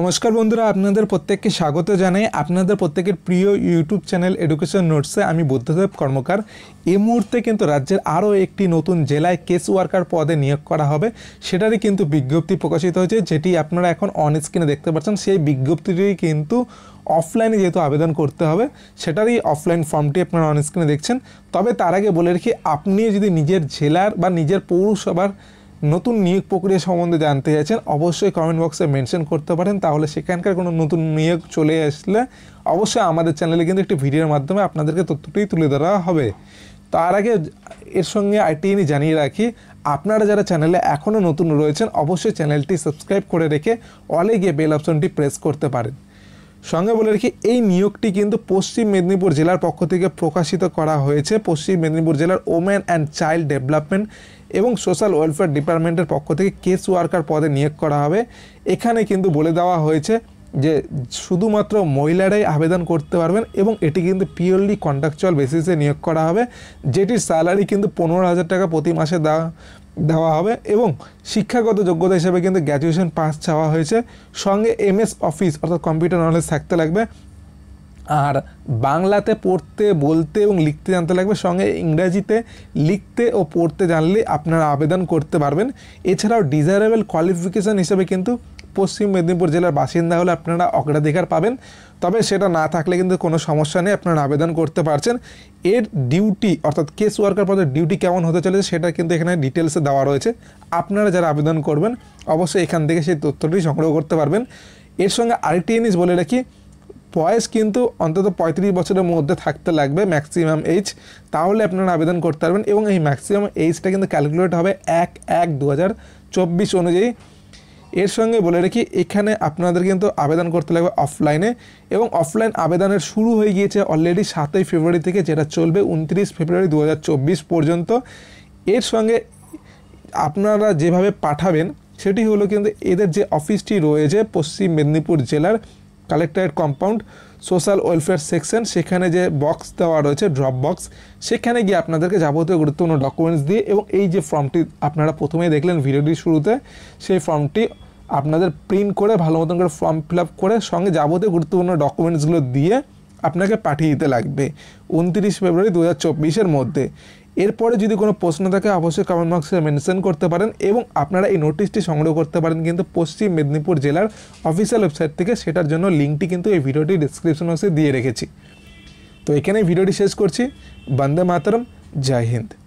নমস্কার বন্ধুরা আপনাদের প্রত্যেককে স্বাগত জানাই আপনাদের প্রত্যেকের প্রিয় ইউটিউব চ্যানেল এডুকেশন নোটসে আমি বুদ্ধদেব কর্মকার এ মুহূর্তে কিন্তু রাজ্যের আরও একটি নতুন জেলায় কেস ওয়ার্কার পদে নিয়োগ করা হবে সেটারই কিন্তু বিজ্ঞপ্তি প্রকাশিত হয়েছে যেটি আপনারা এখন অন স্ক্রিনে দেখতে পাচ্ছেন সেই বিজ্ঞপ্তিটি কিন্তু অফলাইনে যেহেতু আবেদন করতে হবে সেটারই অফলাইন ফর্মটি আপনারা অন স্ক্রিনে দেখছেন তবে তার আগে বলে রেখে আপনি যদি নিজের জেলার বা নিজের পৌরসভার নতুন নিয়োগ প্রক্রিয়া সম্বন্ধে জানতে চাইছেন অবশ্যই কমেন্ট বক্সে মেনশন করতে পারেন তাহলে সেখানকার কোনো নতুন নিয়োগ চলে আসলে অবশ্যই আমাদের চ্যানেলে কিন্তু একটি ভিডিওর মাধ্যমে আপনাদেরকে তথ্যটি তুলে ধরা হবে তার আগে এর সঙ্গে আইটি জিনিস জানিয়ে রাখি আপনারা যারা চ্যানেলে এখনও নতুন রয়েছেন অবশ্যই চ্যানেলটি সাবস্ক্রাইব করে রেখে অলে গিয়ে বেল অপশনটি প্রেস করতে পারেন সঙ্গে বলে রাখি এই নিয়োগটি কিন্তু পশ্চিম মেদিনীপুর জেলার পক্ষ থেকে প্রকাশিত করা হয়েছে পশ্চিম মেদিনীপুর জেলার ওমেন অ্যান্ড চাইল্ড ডেভেলপমেন্ট এবং সোশ্যাল ওয়েলফেয়ার ডিপার্টমেন্টের পক্ষ থেকে কেস ওয়ার্কার পদে নিয়োগ করা হবে এখানে কিন্তু বলে দেওয়া হয়েছে যে শুধুমাত্র মহিলারাই আবেদন করতে পারবেন এবং এটি কিন্তু পিওরলি কন্ট্রাকচুয়াল বেসিসে নিয়োগ করা হবে যেটির স্যালারি কিন্তু পনেরো হাজার টাকা প্রতি মাসে দেওয়া দেওয়া হবে এবং শিক্ষাগত যোগ্যতা হিসেবে কিন্তু গ্র্যাজুয়েশন পাস চাওয়া হয়েছে সঙ্গে এমএস অফিস অর্থাৎ কম্পিউটার নলেজ থাকতে লাগবে আর বাংলাতে পড়তে বলতে এবং লিখতে জানতে লাগবে সঙ্গে ইংরাজিতে লিখতে ও পড়তে জানলে আপনারা আবেদন করতে পারবেন এছাড়াও ডিজায়ারেবেল কোয়ালিফিকেশান হিসেবে কিন্তু পশ্চিম মেদিনীপুর জেলার বাসিন্দা হলে আপনারা অগ্রাধিকার পাবেন তবে সেটা না থাকলে কিন্তু কোনো সমস্যা নেই আপনারা আবেদন করতে পারছেন এর ডিউটি অর্থাৎ কেস ওয়ার্কার পদের ডিউটি কেমন হতে চলেছে সেটা কিন্তু এখানে ডিটেলসে দেওয়া রয়েছে আপনারা যারা আবেদন করবেন অবশ্যই এখান থেকে সেই তথ্যটি সংগ্রহ করতে পারবেন এর সঙ্গে আরেকটি জিনিস বলে রাখি বয়স কিন্তু অন্তত পঁয়ত্রিশ বছরের মধ্যে থাকতে লাগবে ম্যাক্সিমাম এইজ তাহলে আপনারা আবেদন করতে পারবেন এবং এই ম্যাক্সিমাম এইজটা কিন্তু ক্যালকুলেট হবে এক এক দু অনুযায়ী এর সঙ্গে বলে রাখি এখানে আপনাদের কিন্তু আবেদন করতে লাগবে অফলাইনে এবং অফলাইন আবেদনের শুরু হয়ে গিয়েছে অলরেডি সাতই ফেব্রুয়ারি থেকে যেটা চলবে উনত্রিশ ফেব্রুয়ারি দু পর্যন্ত এর সঙ্গে আপনারা যেভাবে পাঠাবেন সেটি হলো কিন্তু এদের যে অফিসটি রয়েছে পশ্চিম মেদিনীপুর জেলার collected compound social welfare section সেখানে যে বক্স দেওয়া রয়েছে ড্রপ বক্স সেখানে গিয়ে আপনাদেরকে যাবতীয় গুরুত্বপূর্ণ ডকুমেন্টস দিয়ে এবং এই যে ফর্মটি আপনারা প্রথমেই দেখলেন ভিডিওটির শুরুতে সেই ফর্মটি আপনাদের প্রিন্ট করে ভালো মতন করে ফর্ম ফিল করে সঙ্গে যাবতীয় গুরুত্বপূর্ণ ডকুমেন্টসগুলো দিয়ে আপনাকে পাঠিয়ে দিতে লাগবে উনত্রিশ ফেব্রুয়ারি দু হাজার মধ্যে এরপরে যদি কোনো প্রশ্ন থাকে অবশ্যই কমেন্ট বক্সে মেনশন করতে পারেন এবং আপনারা এই নোটিশটি সংগ্রহ করতে পারেন কিন্তু পশ্চিম মেদিনীপুর জেলার অফিসিয়াল ওয়েবসাইট থেকে সেটার জন্য লিঙ্কটি কিন্তু এই ভিডিওটি ডিসক্রিপশন বক্সে দিয়ে রেখেছি তো এখানে ভিডিওটি শেষ করছি বন্দে মাতরম জয় হিন্দ